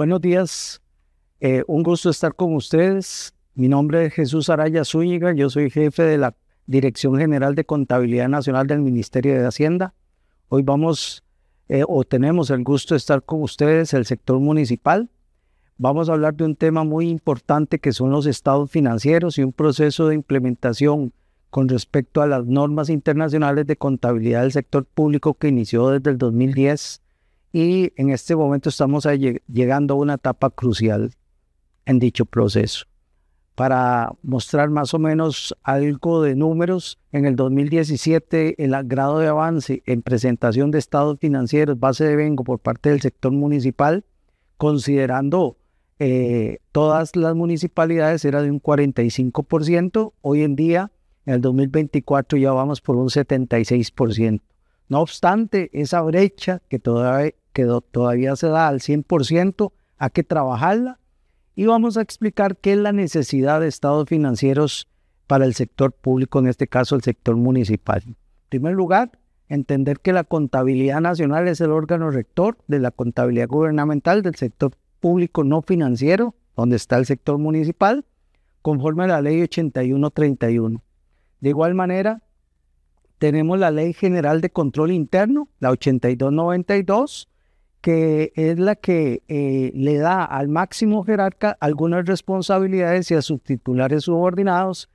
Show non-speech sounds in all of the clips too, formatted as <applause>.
Buenos días, eh, un gusto estar con ustedes. Mi nombre es Jesús Araya Zúñiga, yo soy jefe de la Dirección General de Contabilidad Nacional del Ministerio de Hacienda. Hoy vamos eh, o tenemos el gusto de estar con ustedes, el sector municipal. Vamos a hablar de un tema muy importante que son los estados financieros y un proceso de implementación con respecto a las normas internacionales de contabilidad del sector público que inició desde el 2010 y en este momento estamos llegando a una etapa crucial en dicho proceso. Para mostrar más o menos algo de números, en el 2017 el grado de avance en presentación de estados financieros base de vengo por parte del sector municipal, considerando eh, todas las municipalidades, era de un 45%. Hoy en día, en el 2024, ya vamos por un 76%. No obstante, esa brecha que todavía, que todavía se da al 100%, a que trabajarla y vamos a explicar qué es la necesidad de estados financieros para el sector público, en este caso el sector municipal. En primer lugar, entender que la contabilidad nacional es el órgano rector de la contabilidad gubernamental del sector público no financiero, donde está el sector municipal, conforme a la ley 8131. De igual manera, tenemos la Ley General de Control Interno, la 8292, que es la que eh, le da al máximo jerarca algunas responsabilidades y a sus titulares subordinados,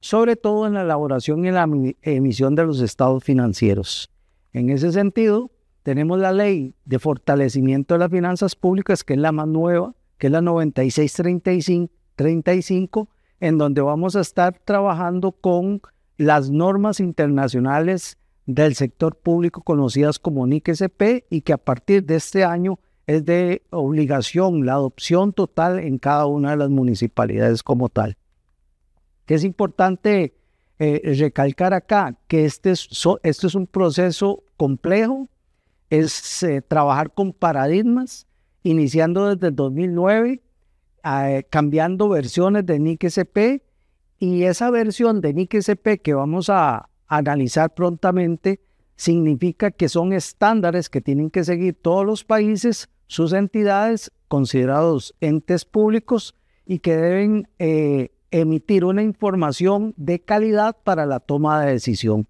sobre todo en la elaboración y la emisión de los estados financieros. En ese sentido, tenemos la ley de fortalecimiento de las finanzas públicas, que es la más nueva, que es la 9635, en donde vamos a estar trabajando con las normas internacionales del sector público conocidas como NIC SP y que a partir de este año es de obligación la adopción total en cada una de las municipalidades como tal. Que es importante eh, recalcar acá que este es, este es un proceso complejo, es eh, trabajar con paradigmas, iniciando desde el 2009, eh, cambiando versiones de NIC SP y esa versión de NIC SP que vamos a, analizar prontamente significa que son estándares que tienen que seguir todos los países, sus entidades, considerados entes públicos y que deben eh, emitir una información de calidad para la toma de decisión.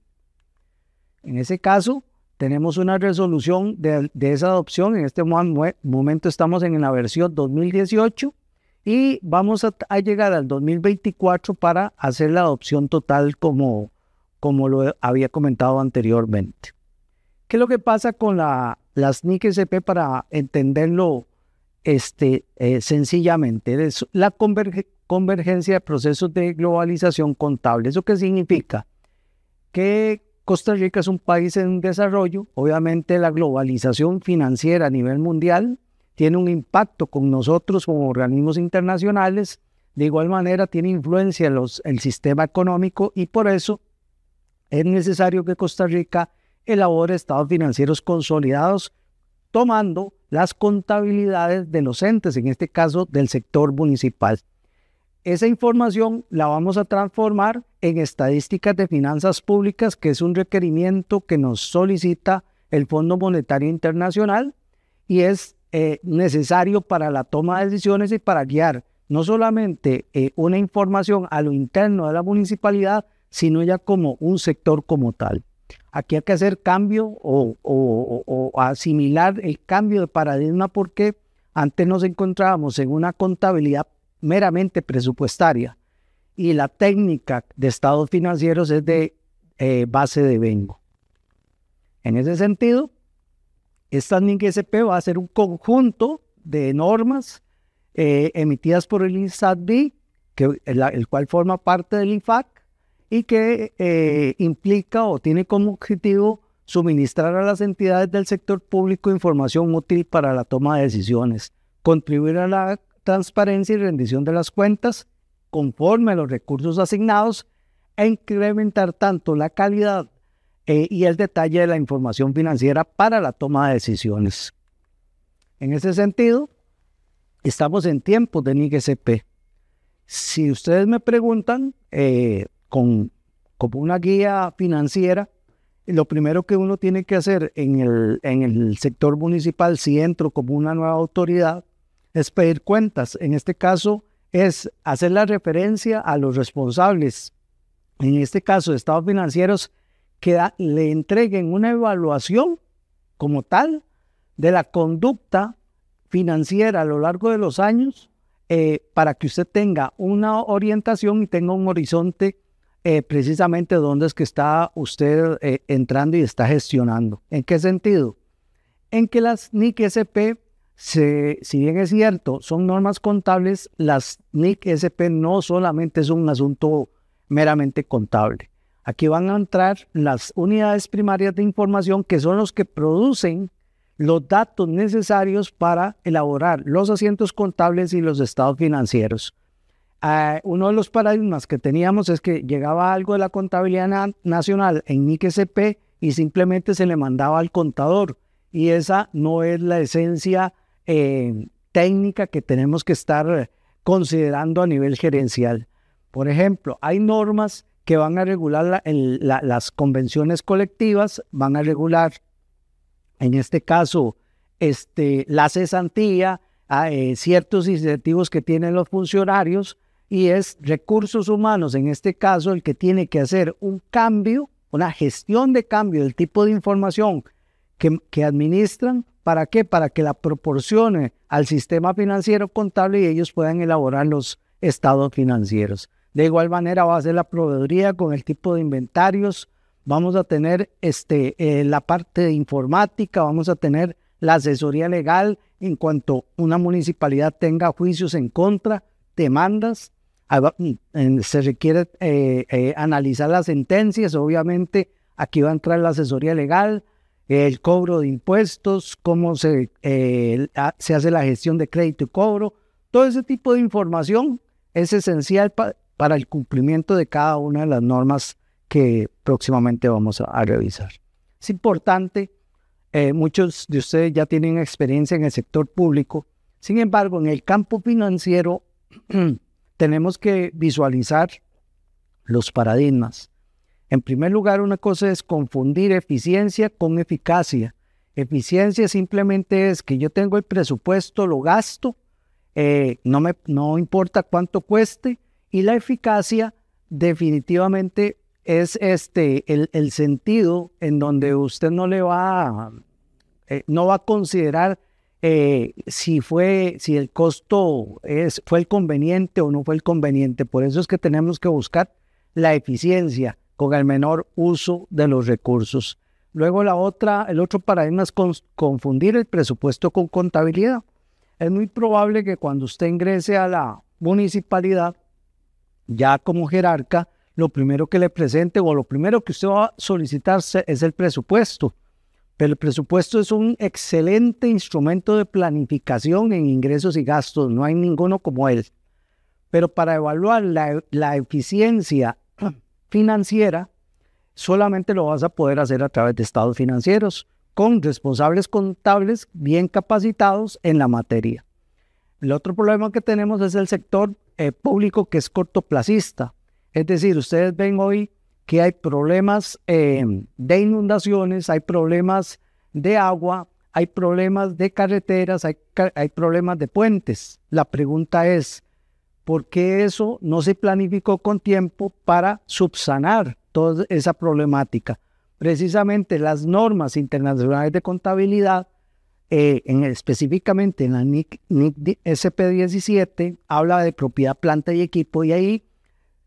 En ese caso, tenemos una resolución de, esa adopción. En este momento estamos en la versión 2018 y vamos a, a llegar al 2024 para hacer la adopción total como, como lo había comentado anteriormente. ¿Qué es lo que pasa con la, las SNIC para entenderlo este, eh, sencillamente? la convergencia de procesos de globalización contable. ¿Eso qué significa? Que Costa Rica es un país en desarrollo. Obviamente la globalización financiera a nivel mundial tiene un impacto con nosotros como organismos internacionales. De igual manera tiene influencia en los, el sistema económico y por eso es necesario que Costa Rica elabore estados financieros consolidados tomando las contabilidades de los entes, en este caso del sector municipal. Esa información la vamos a transformar en estadísticas de finanzas públicas, que es un requerimiento que nos solicita el Fondo Monetario Internacional y es eh, necesario para la toma de decisiones y para guiar no solamente eh, una información a lo interno de la municipalidad, sino ya como un sector como tal. Aquí hay que hacer cambio o, asimilar el cambio de paradigma porque antes nos encontrábamos en una contabilidad meramente presupuestaria y la técnica de estados financieros es de eh, base de vengo. En ese sentido, esta nic va a ser un conjunto de normas eh, emitidas por el INSATB, que, el, el, cual forma parte del IFAC, y que eh, implica o tiene como objetivo suministrar a las entidades del sector público información útil para la toma de decisiones, contribuir a la transparencia y rendición de las cuentas conforme a los recursos asignados e incrementar tanto la calidad eh, y el detalle de la información financiera para la toma de decisiones. En ese sentido, estamos en tiempos de NIGCP. Si ustedes me preguntan, eh, con como una guía financiera. Lo primero que uno tiene que hacer en el, en el sector municipal, si entro como una nueva autoridad, es pedir cuentas. En este caso, es hacer la referencia a los responsables, en este caso, estados financieros, que le entreguen una evaluación como tal de la conducta financiera a lo largo de los años eh, para que usted tenga una orientación y tenga un horizonte eh, precisamente dónde es que está usted eh, entrando y está gestionando. ¿En qué sentido? En que las NIC SP, si bien es cierto, son normas contables, las NIC SP no solamente es un asunto meramente contable. Aquí van a entrar las unidades primarias de información que son los que producen los datos necesarios para elaborar los asientos contables y los estados financieros. Eh, uno de los paradigmas que teníamos es que llegaba algo de la contabilidad nacional en NIC y simplemente se le mandaba al contador. Y esa no es la esencia eh, técnica que tenemos que estar eh, considerando a nivel gerencial. Por ejemplo, hay normas que van a regular las convenciones colectivas, van a regular, en este caso, este, la cesantía, ah, ciertos incentivos que tienen los funcionarios, y es recursos humanos, en este caso, el que tiene que hacer un cambio, una gestión de cambio del tipo de información que, administran. ¿Para qué? Para que la proporcione al sistema financiero contable y ellos puedan elaborar los estados financieros. De igual manera va a ser la proveeduría con el tipo de inventarios, vamos a tener este, eh, la parte de informática, vamos a tener la asesoría legal en cuanto una municipalidad tenga juicios en contra, demandas, se requiere eh, eh, analizar las sentencias, obviamente, aquí va a entrar la asesoría legal, el cobro de impuestos, cómo se, eh, ah, se hace la gestión de crédito y cobro, todo ese tipo de información es esencial para el cumplimiento de cada una de las normas que próximamente vamos a, a revisar. Es importante, muchos de ustedes ya tienen experiencia en el sector público, sin embargo, en el campo financiero, <clears throat> tenemos que visualizar los paradigmas. En primer lugar, una cosa es confundir eficiencia con eficacia. Eficiencia simplemente es que yo tengo el presupuesto, lo gasto, eh, no, no importa cuánto cueste, y la eficacia definitivamente es este, el, sentido en donde usted no le va, eh, no va a considerar eh, si fue, si el costo fue el conveniente o no fue el conveniente. Por eso es que tenemos que buscar la eficiencia con el menor uso de los recursos. Luego la otra, el otro paradigma es confundir el presupuesto con contabilidad. Es muy probable que cuando usted ingrese a la municipalidad, ya como jerarca, lo primero que le presente o lo primero que usted va a solicitar es el presupuesto. Pero el presupuesto es un excelente instrumento de planificación en ingresos y gastos, no hay ninguno como él. Pero para evaluar la, eficiencia <clears throat> financiera, solamente lo vas a poder hacer a través de estados financieros, con responsables contables bien capacitados en la materia. El otro problema que tenemos es el sector eh, público que es cortoplacista. Es decir, ustedes ven hoy que hay problemas em, de inundaciones, hay problemas de agua, hay problemas de carreteras, hay, problemas de puentes. La pregunta es, ¿por qué eso no se planificó con tiempo para subsanar toda esa problemática? Precisamente las normas internacionales de contabilidad eh, específicamente en la NIC, SP17, habla de propiedad, planta y equipo, y ahí,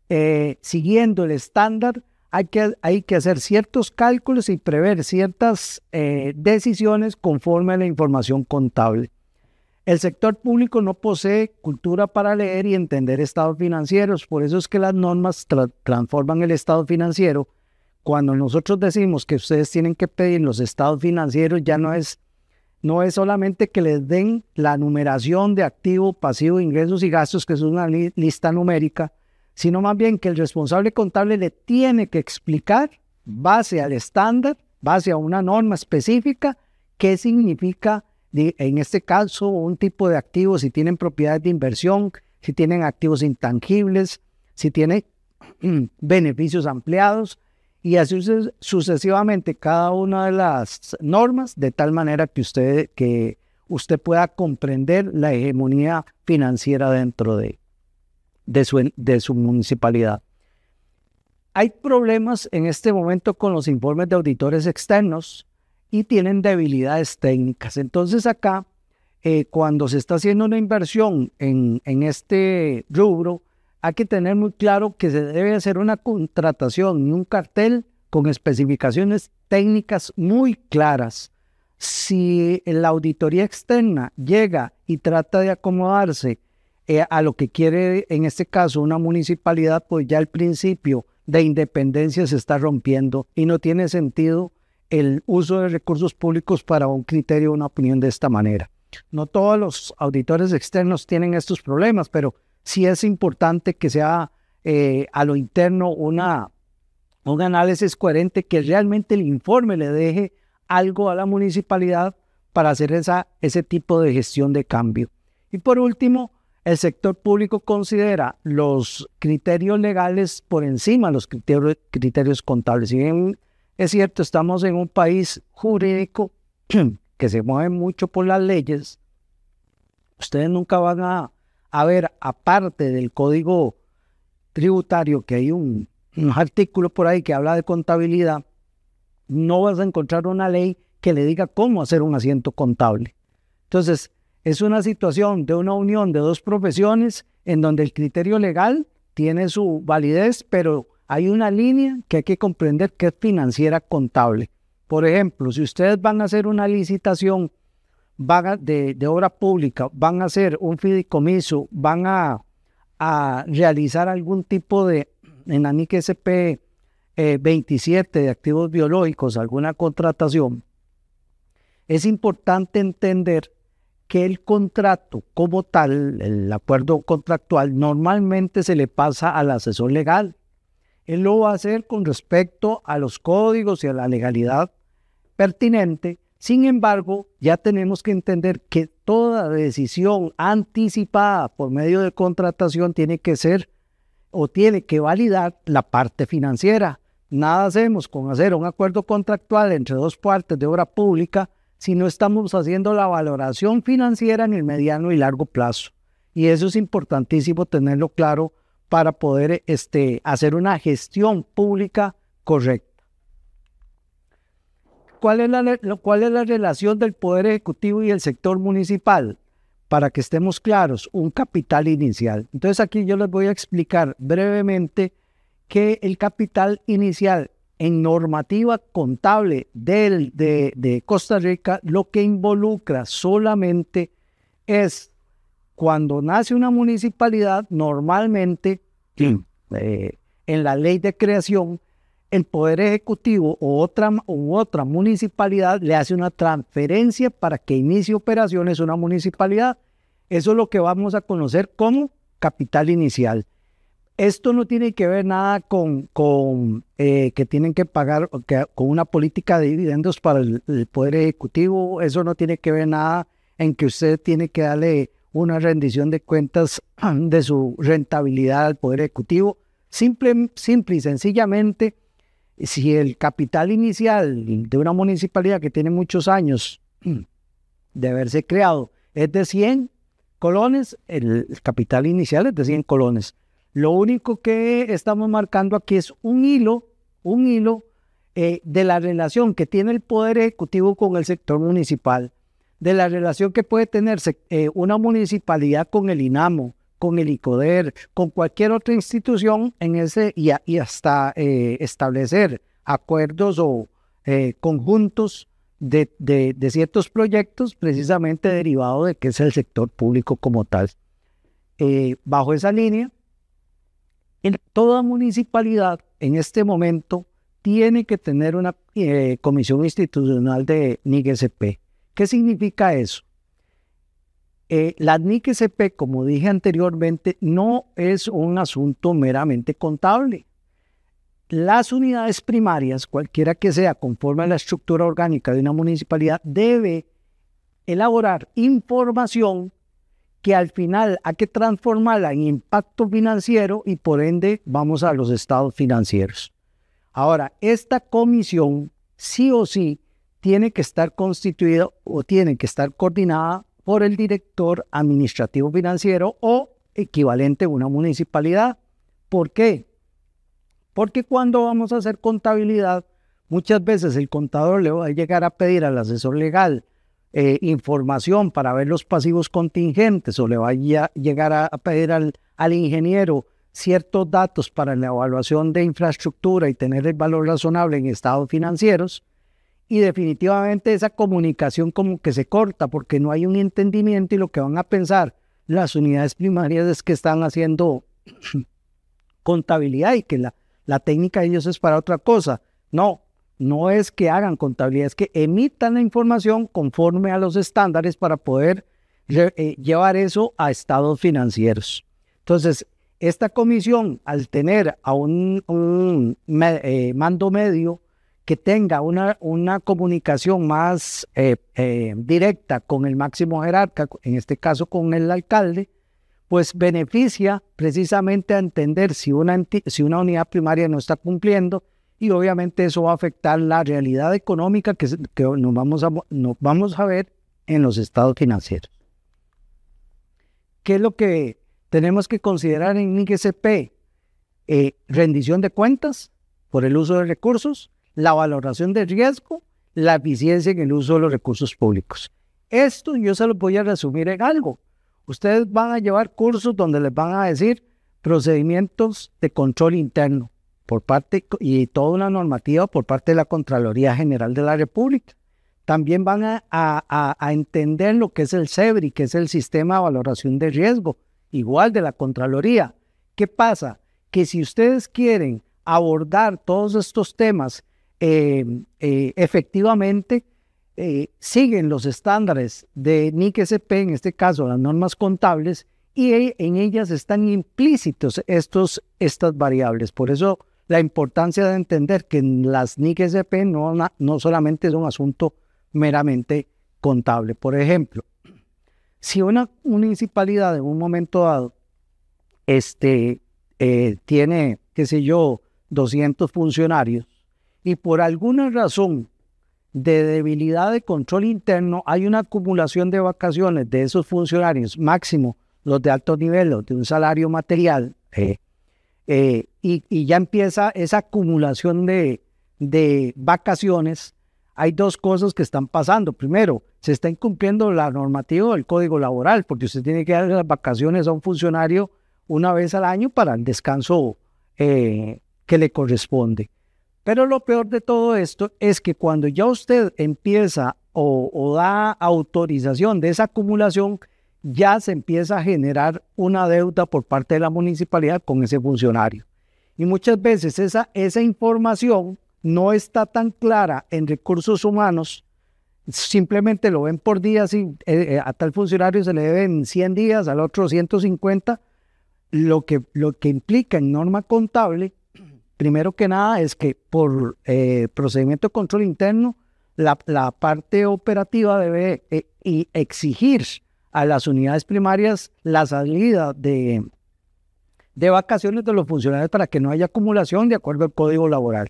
eh, siguiendo el estándar hay que, hacer ciertos cálculos y prever ciertas eh, decisiones conforme a la información contable. El sector público no posee cultura para leer y entender estados financieros, por eso es que las normas transforman el estado financiero. Cuando nosotros decimos que ustedes tienen que pedir los estados financieros, ya no es, no es solamente que les den la numeración de activo, pasivo, ingresos y gastos, que es una lista numérica, sino más bien que el responsable contable le tiene que explicar, base al estándar, base a una norma específica, qué significa, en este caso, un tipo de activos si tienen propiedades de inversión, si tienen activos intangibles, si tienen <clears throat> beneficios ampliados, y así sucesivamente cada una de las normas, de tal manera que usted, que usted pueda comprender la hegemonía financiera dentro de de su, municipalidad. Hay problemas en este momento con los informes de auditores externos y tienen debilidades técnicas. Entonces acá, eh, cuando se está haciendo una inversión en, este rubro, hay que tener muy claro que se debe hacer una contratación y un cartel con especificaciones técnicas muy claras. Si la auditoría externa llega y trata de acomodarse eh, a lo que quiere en este caso una municipalidad, pues ya el principio de independencia se está rompiendo y no tiene sentido el uso de recursos públicos para un criterio, una opinión de esta manera. No todos los auditores externos tienen estos problemas, pero sí es importante que sea eh, a lo interno una, un análisis coherente que realmente el informe le deje algo a la municipalidad para hacer ese tipo de gestión de cambio. Y por último, el sector público considera los criterios legales por encima de los criterios, contables. Si bien es cierto, estamos en un país jurídico <clears throat> que se mueve mucho por las leyes, ustedes nunca van a, ver, aparte del código tributario, que hay un, un artículo por ahí que habla de contabilidad, no vas a encontrar una ley que le diga cómo hacer un asiento contable. Entonces, es una situación de una unión de dos profesiones en donde el criterio legal tiene su validez, pero hay una línea que hay que comprender que es financiera contable. Por ejemplo, si ustedes van a hacer una licitación de, obra pública, van a hacer un fideicomiso, van a, realizar algún tipo de, en ANIC SP 27 de activos biológicos, alguna contratación, es importante entender que el contrato como tal, el acuerdo contractual, normalmente se le pasa al asesor legal. Él lo va a hacer con respecto a los códigos y a la legalidad pertinente. Sin embargo, ya tenemos que entender que toda decisión anticipada por medio de contratación tiene que ser o tiene que validar la parte financiera. Nada hacemos con hacer un acuerdo contractual entre dos partes de obra pública si no estamos haciendo la valoración financiera en el mediano y largo plazo. Y eso es importantísimo tenerlo claro para poder este, hacer una gestión pública correcta. ¿Cuál es, la, ¿Cuál es la relación del Poder Ejecutivo y el sector municipal? Para que estemos claros, un capital inicial. Entonces aquí yo les voy a explicar brevemente que el capital inicial en normativa contable del, de, Costa Rica, lo que involucra solamente es cuando nace una municipalidad, normalmente eh, en la ley de creación, el Poder Ejecutivo o otra, otra municipalidad le hace una transferencia para que inicie operaciones una municipalidad. Eso es lo que vamos a conocer como capital inicial. Esto no tiene que ver nada con, con eh, que tienen que pagar con una política de dividendos para el, Poder Ejecutivo. Eso no tiene que ver nada en que usted tiene que darle una rendición de cuentas <clears throat> de su rentabilidad al Poder Ejecutivo. Simple, simple y sencillamente, si el capital inicial de una municipalidad que tiene muchos años <clears throat> de haberse creado es de 100 colones, el capital inicial es de 100 colones. Lo único que estamos marcando aquí es un hilo, un hilo eh, de la relación que tiene el Poder Ejecutivo con el sector municipal, de la relación que puede tenerse eh, una municipalidad con el INAMO, con el ICODER, con cualquier otra institución en ese y, hasta eh, establecer acuerdos o conjuntos de, ciertos proyectos precisamente derivados de que es el sector público como tal. bajo esa línea, toda municipalidad en este momento tiene que tener una eh, comisión institucional de NIGSP. ¿Qué significa eso? Eh, la NIGSP, como dije anteriormente, no es un asunto meramente contable. Las unidades primarias, cualquiera que sea, conforme a la estructura orgánica de una municipalidad, debe elaborar información que al final hay que transformarla en impacto financiero y por ende vamos a los estados financieros. Ahora, esta comisión sí o sí tiene que estar constituida o tiene que estar coordinada por el director administrativo financiero o equivalente a una municipalidad. ¿Por qué? Porque cuando vamos a hacer contabilidad, muchas veces el contador le va a llegar a pedir al asesor legal eh, información para ver los pasivos contingentes o le va a llegar a, pedir al, ingeniero ciertos datos para la evaluación de infraestructura y tener el valor razonable en estados financieros. Y definitivamente esa comunicación como que se corta porque no hay un entendimiento y lo que van a pensar las unidades primarias es que están haciendo <clears throat> contabilidad y que la, la técnica de ellos es para otra cosa. No, no es que hagan contabilidad, es que emitan la información conforme a los estándares para poder eh, llevar eso a estados financieros. Entonces, esta comisión, al tener a un, eh, mando medio que tenga una, comunicación más eh, directa con el máximo jerarca, en este caso con el alcalde, pues beneficia precisamente a entender si una unidad primaria no está cumpliendo, y obviamente eso va a afectar la realidad económica que, nos, vamos a, nos vamos a ver en los estados financieros. ¿Qué es lo que tenemos que considerar en IGCP? Eh, rendición de cuentas por el uso de recursos, la valoración de riesgo, la eficiencia en el uso de los recursos públicos. Esto yo se lo voy a resumir en algo. Ustedes van a llevar cursos donde les van a decir procedimientos de control interno, por parte y toda una normativa por parte de la Contraloría General de la República. También van a, entender lo que es el CEBRI, que es el sistema de valoración de riesgo, igual de la Contraloría. ¿Qué pasa? Que si ustedes quieren abordar todos estos temas em, eh, efectivamente, eh, siguen los estándares de NIC en este caso las normas contables, y en ellas están implícitos estos, estas variables. Por eso la importancia de entender que las NIC SP no, no solamente es un asunto meramente contable. Por ejemplo, si una municipalidad en un momento dado este, eh, tiene, qué sé yo, 200 funcionarios y por alguna razón de debilidad de control interno hay una acumulación de vacaciones de esos funcionarios, máximo los de alto nivel, de un salario material, eh, eh, y, ya empieza esa acumulación de, vacaciones, hay dos cosas que están pasando. Primero, se está incumpliendo la normativa del Código Laboral, porque usted tiene que dar las vacaciones a un funcionario una vez al año para el descanso eh, que le corresponde. Pero lo peor de todo esto es que cuando ya usted empieza o, o da autorización de esa acumulación, ya se empieza a generar una deuda por parte de la municipalidad con ese funcionario. Y muchas veces esa, esa información no está tan clara en recursos humanos, simplemente lo ven por días y eh, eh, a tal funcionario se le deben 100 días, al otro 150, lo que, lo que implica en norma contable, primero que nada es que por eh, procedimiento de control interno, la, parte operativa debe y exigir a las unidades primarias la salida de, de vacaciones de los funcionarios para que no haya acumulación de acuerdo al código laboral.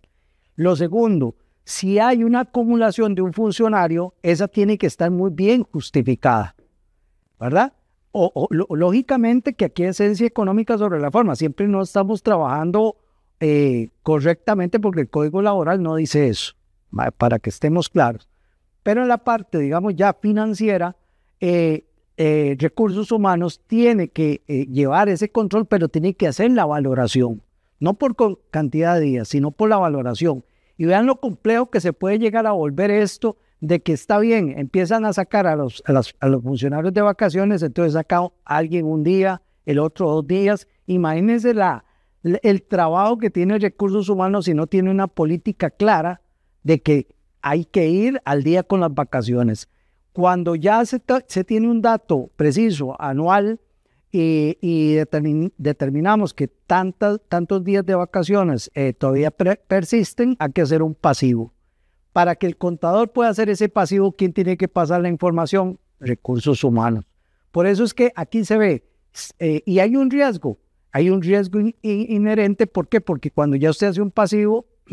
Lo segundo, si hay una acumulación de un funcionario, esa tiene que estar muy bien justificada, ¿verdad? O, lógicamente que aquí es esencia económica sobre la forma, siempre no estamos trabajando eh, correctamente porque el código laboral no dice eso, para que estemos claros. Pero en la parte, digamos, ya financiera, eh, eh, recursos humanos tiene que eh, llevar ese control, pero tiene que hacer la valoración, no por cantidad de días, sino por la valoración. Y vean lo complejo que se puede llegar a volver esto de que está bien, empiezan a sacar a los, funcionarios de vacaciones, entonces saca alguien un día, el otro dos días. Imagínense la, el trabajo que tiene recursos humanos si no tiene una política clara de que hay que ir al día con las vacaciones. Cuando ya se, tiene un dato preciso anual y, determinamos que tantas, tantos días de vacaciones eh, todavía persisten, hay que hacer un pasivo. Para que el contador pueda hacer ese pasivo, ¿quién tiene que pasar la información? Recursos humanos. Por eso es que aquí se ve, eh, y hay un riesgo, hay un riesgo inherente, ¿por qué? Porque cuando ya usted hace un pasivo, <clears throat>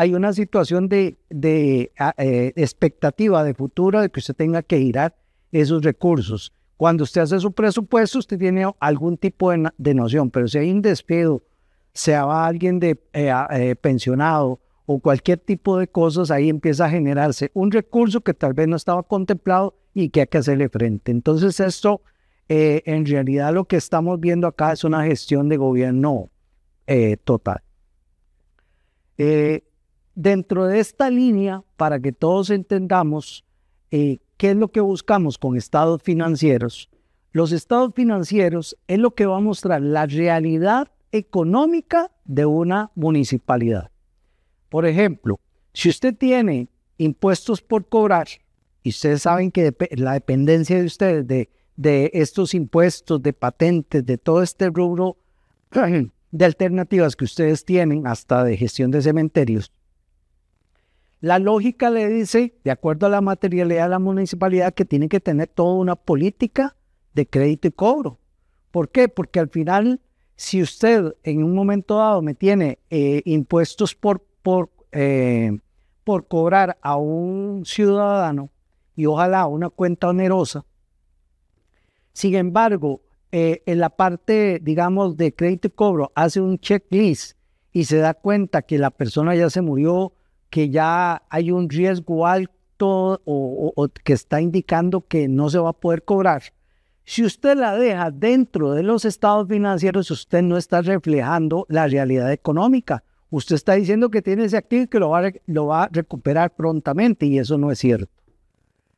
hay una situación de, eh, expectativa de futuro de que usted tenga que girar esos recursos. Cuando usted hace su presupuesto, usted tiene algún tipo de, noción, pero si hay un despido, sea va alguien de eh, eh, pensionado o cualquier tipo de cosas, ahí empieza a generarse un recurso que tal vez no estaba contemplado y que hay que hacerle frente. Entonces esto, en realidad lo que estamos viendo acá es una gestión de gobierno total dentro de esta línea, para que todos entendamos eh, qué es lo que buscamos con estados financieros, los estados financieros es lo que va a mostrar la realidad económica de una municipalidad. Por ejemplo, si usted tiene impuestos por cobrar, y ustedes saben que la dependencia de ustedes de estos impuestos, de patentes, de todo este rubro <clears throat> de alternativas que ustedes tienen, hasta de gestión de cementerios, la lógica le dice, de acuerdo a la materialidad de la municipalidad, que tiene que tener toda una política de crédito y cobro. ¿Por qué? Porque al final, si usted en un momento dado me tiene eh, impuestos por, eh, por, cobrar a un ciudadano y ojalá una cuenta onerosa, sin embargo, eh, en la parte, digamos, de crédito y cobro, hace un checklist y se da cuenta que la persona ya se murió, que ya hay un riesgo alto o, que está indicando que no se va a poder cobrar. Si usted la deja dentro de los estados financieros, usted no está reflejando la realidad económica. Usted está diciendo que tiene ese activo y que lo va, lo va a recuperar prontamente y eso no es cierto.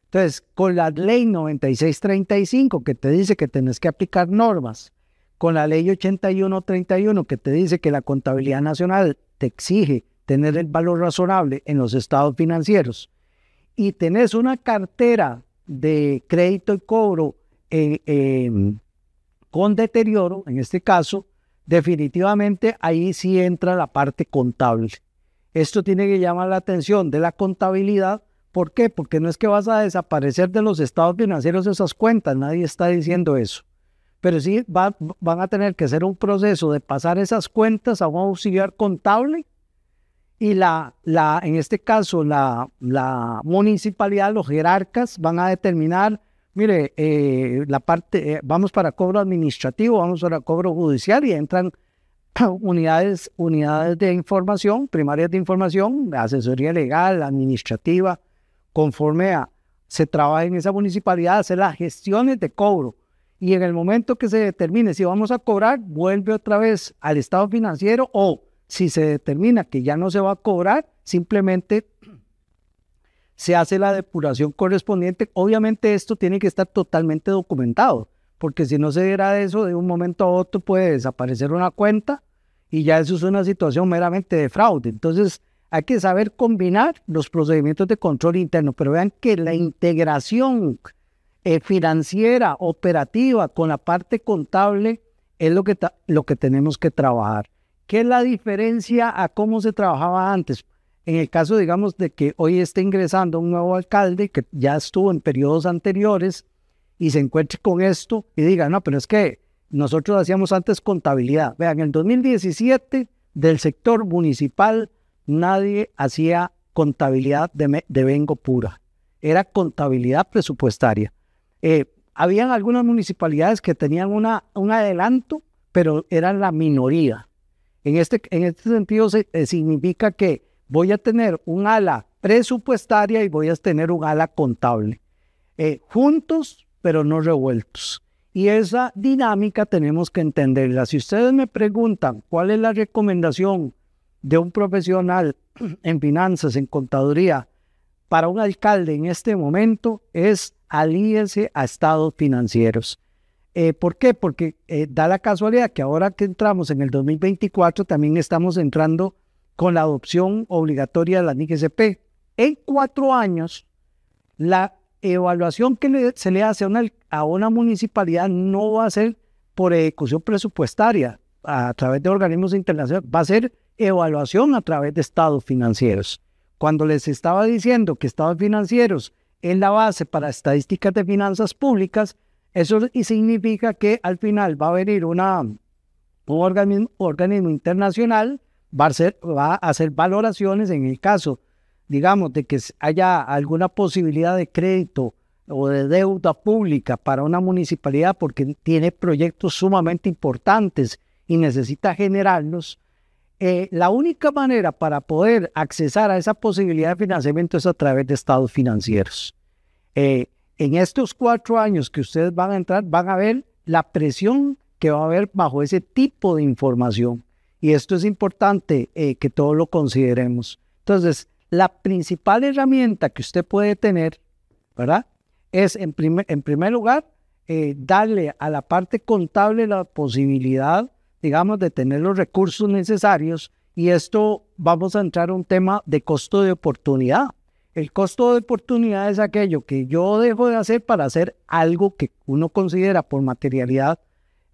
Entonces, con la ley 9635 que te dice que tenés que aplicar normas, con la ley 8131 que te dice que la contabilidad nacional te exige tener el valor razonable en los estados financieros y tenés una cartera de crédito y cobro eh, em, con deterioro, en este caso, definitivamente ahí sí entra la parte contable. Esto tiene que llamar la atención de la contabilidad. ¿Por qué? Porque no es que vas a desaparecer de los estados financieros esas cuentas, nadie está diciendo eso. Pero sí van a tener que hacer un proceso de pasar esas cuentas a un auxiliar contable y la, la, en este caso, la, la municipalidad, los jerarcas van a determinar, mire, eh, la parte, eh, vamos para cobro administrativo, vamos para cobro judicial y entran <coughs> unidades, unidades de información, primarias de información, asesoría legal, administrativa, conforme a, se trabaja en esa municipalidad, hacer las gestiones de cobro. Y en el momento que se determine si vamos a cobrar, vuelve otra vez al estado financiero o si se determina que ya no se va a cobrar, simplemente se hace la depuración correspondiente. Obviamente esto tiene que estar totalmente documentado, porque si no se diera eso, de un momento a otro puede desaparecer una cuenta y ya eso es una situación meramente de fraude. Entonces, hay que saber combinar los procedimientos de control interno, pero vean que la integración eh, financiera, operativa, con la parte contable, es lo que, lo que tenemos que trabajar. ¿Qué es la diferencia a cómo se trabajaba antes? En el caso, digamos, de que hoy esté ingresando un nuevo alcalde que ya estuvo en periodos anteriores y se encuentre con esto y diga, no, pero es que nosotros hacíamos antes contabilidad. Vean, en el 2017 del sector municipal nadie hacía contabilidad de, vengo pura. Era contabilidad presupuestaria. Eh, habían algunas municipalidades que tenían una, un adelanto, pero eran la minoría. En este, en este sentido, eh, significa que voy a tener un ala presupuestaria y voy a tener un ala contable, eh, juntos pero no revueltos. Y esa dinámica tenemos que entenderla. Si ustedes me preguntan cuál es la recomendación de un profesional <clears throat> en finanzas, en contaduría, para un alcalde en este momento, es alíese a estados financieros. Eh, ¿Por qué? Porque eh, da la casualidad que ahora que entramos en el 2024 también estamos entrando con la adopción obligatoria de la NIGCP. En cuatro años, la evaluación que se le hace a una, municipalidad no va a ser por ejecución presupuestaria a, a través de organismos internacionales, va a ser evaluación a través de estados financieros. Cuando les estaba diciendo que estados financieros es la base para estadísticas de finanzas públicas, eso significa que al final va a venir una, un organismo, internacional, va a, hacer, valoraciones en el caso, digamos, de que haya alguna posibilidad de crédito o de deuda pública para una municipalidad porque tiene proyectos sumamente importantes y necesita generarlos, eh, la única manera para poder accesar a esa posibilidad de financiamiento es a través de estados financieros. Eh, en estos cuatro años que ustedes van a entrar, van a ver la presión que va a haber bajo ese tipo de información. Y esto es importante eh, que todos lo consideremos. Entonces, la principal herramienta que usted puede tener, ¿verdad? Es, en primer, lugar, eh, darle a la parte contable la posibilidad, digamos, de tener los recursos necesarios. Y esto vamos a entrar a un tema de costo de oportunidad, el costo de oportunidad es aquello que yo dejo de hacer para hacer algo que uno considera por materialidad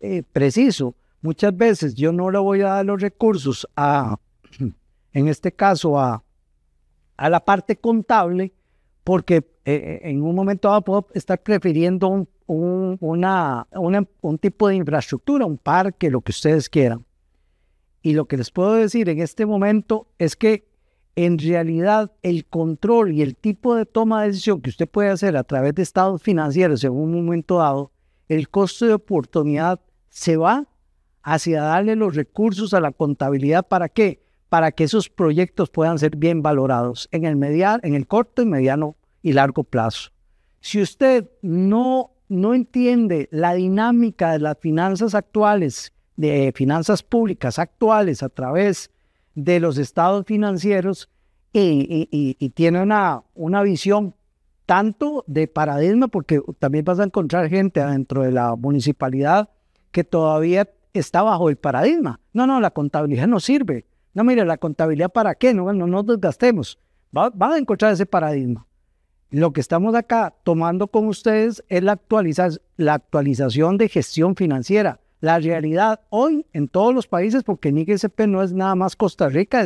eh, preciso. Muchas veces yo no le voy a dar los recursos a, <clears throat> en este caso, a, a la parte contable, porque eh, eh, en un momento dado puedo estar prefiriendo una, un tipo de infraestructura, un parque, lo que ustedes quieran. Y lo que les puedo decir en este momento es que en realidad el control y el tipo de toma de decisión que usted puede hacer a través de estados financieros en un momento dado, el costo de oportunidad se va hacia darle los recursos a la contabilidad. ¿Para qué? Para que esos proyectos puedan ser bien valorados en el, en el corto, mediano y largo plazo. Si usted no, no entiende la dinámica de las finanzas actuales, de finanzas públicas actuales a través de los estados financieros y, tiene una, una visión tanto de paradigma, porque también vas a encontrar gente adentro de la municipalidad que todavía está bajo el paradigma. No, no, la contabilidad no sirve. No, mire, la contabilidad para qué, no, no nos desgastemos. Va, a encontrar ese paradigma. Lo que estamos acá tomando con ustedes es la, la actualización de gestión financiera. La realidad hoy en todos los países, porque NIGSP no es nada más Costa Rica,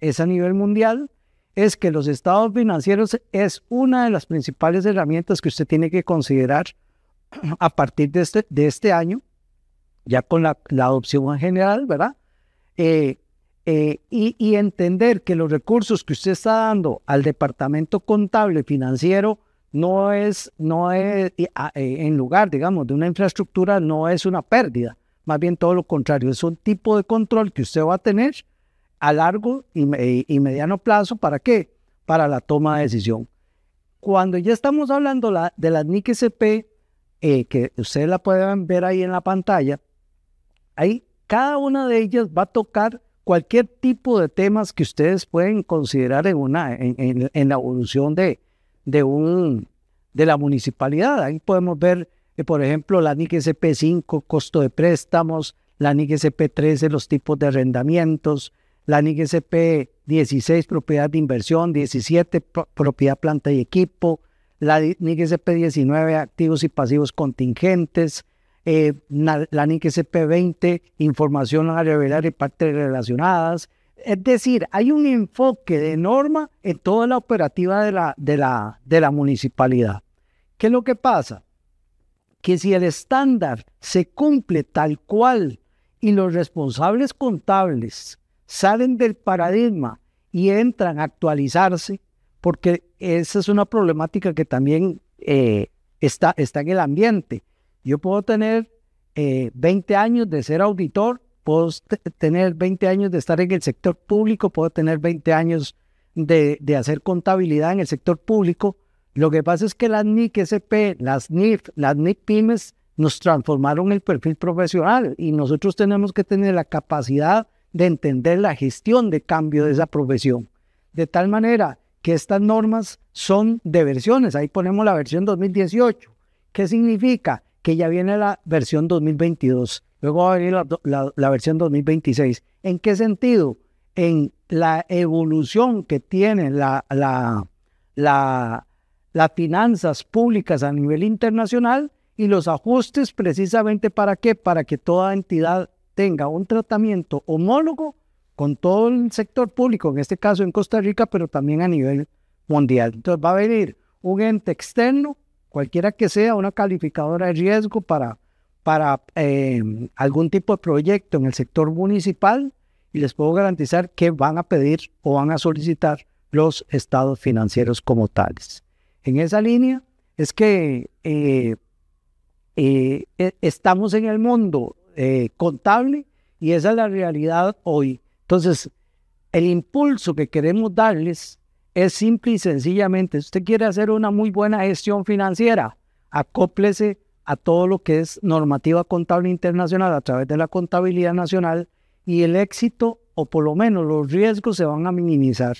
es, a nivel mundial, es que los estados financieros es una de las principales herramientas que usted tiene que considerar <clears throat> a partir este, de este, año, ya con la, adopción en general, ¿verdad? Eh, eh, y, y, entender que los recursos que usted está dando al departamento contable financiero no es, no es, ah, eh, en lugar, digamos, de una infraestructura, no es una pérdida, más bien todo lo contrario, es un tipo de control que usted va a tener a largo y, mediano plazo, ¿para qué? Para la toma de decisión. Cuando ya estamos hablando de las NIC CP, eh, que ustedes la pueden ver ahí en la pantalla, ahí cada una de ellas va a tocar cualquier tipo de temas que ustedes pueden considerar en, una, en la evolución de, de, un, de la municipalidad. Ahí podemos ver, eh, por ejemplo, la NIC SP5, costo de préstamos, la NIC SP13, los tipos de arrendamientos, la NIC SP16, propiedad de inversión, 17, propiedad planta y equipo, la NIC SP19, activos y pasivos contingentes, eh, la NIC SP20, información a revelar y partes relacionadas, es decir, hay un enfoque de norma en toda la operativa de la, de la, municipalidad. ¿Qué es lo que pasa? Que si el estándar se cumple tal cual y los responsables contables salen del paradigma y entran a actualizarse, porque esa es una problemática que también eh, está, en el ambiente. Yo puedo tener 20 eh, años de ser auditor puedo tener 20 años de estar en el sector público, puedo tener 20 años de, hacer contabilidad en el sector público. Lo que pasa es que las NIC SP, las NIF, las NIC Pymes nos transformaron el perfil profesional y nosotros tenemos que tener la capacidad de entender la gestión de cambio de esa profesión. De tal manera que estas normas son de versiones. Ahí ponemos la versión 2018. ¿Qué significa? Que ya viene la versión 2022. Luego va a venir la, versión 2026. ¿En qué sentido? En la evolución que tienen la, las finanzas públicas a nivel internacional y los ajustes precisamente para qué? Para que toda entidad tenga un tratamiento homólogo con todo el sector público, en este caso en Costa Rica, pero también a nivel mundial. Entonces va a venir un ente externo, cualquiera que sea, una calificadora de riesgo para para eh, algún tipo de proyecto en el sector municipal y les puedo garantizar que van a pedir o van a solicitar los estados financieros como tales. En esa línea es que eh, eh, e, estamos en el mundo contable y esa es la realidad hoy. Entonces, el impulso que queremos darles es simple y sencillamente, si usted quiere hacer una muy buena gestión financiera, acóplese a todo lo que es normativa contable internacional a través de la contabilidad nacional y el éxito o por lo menos los riesgos se van a minimizar.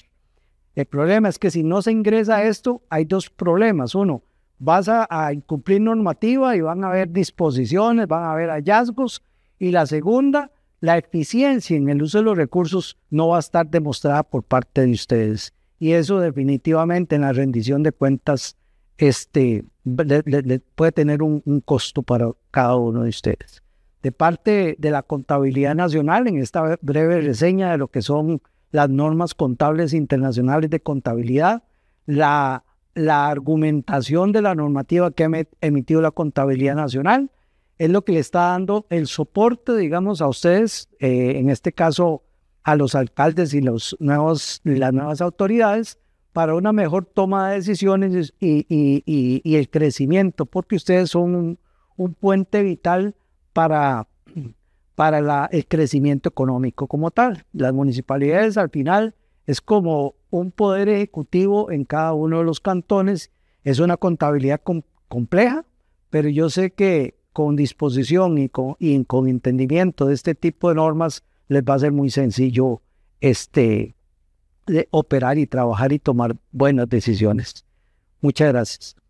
El problema es que si no se ingresa a esto, hay dos problemas. Uno, vas a, a, incumplir normativa y van a haber disposiciones, van a haber hallazgos. Y la segunda, la eficiencia en el uso de los recursos no va a estar demostrada por parte de ustedes. Y eso definitivamente en la rendición de cuentas este, puede tener un, costo para cada uno de ustedes. De parte de la contabilidad nacional, en esta breve reseña de lo que son las normas contables internacionales de contabilidad, la, argumentación de la normativa que ha emitido la contabilidad nacional, es lo que le está dando el soporte, digamos, a ustedes, eh, en este caso a los alcaldes y los nuevos, las nuevas autoridades, para una mejor toma de decisiones y, el crecimiento, porque ustedes son un, puente vital para, para el crecimiento económico como tal. Las municipalidades al final es como un poder ejecutivo en cada uno de los cantones. Es una contabilidad compleja, pero yo sé que con disposición y con, con entendimiento de este tipo de normas les va a ser muy sencillo este, de operar y trabajar y tomar buenas decisiones. Muchas gracias.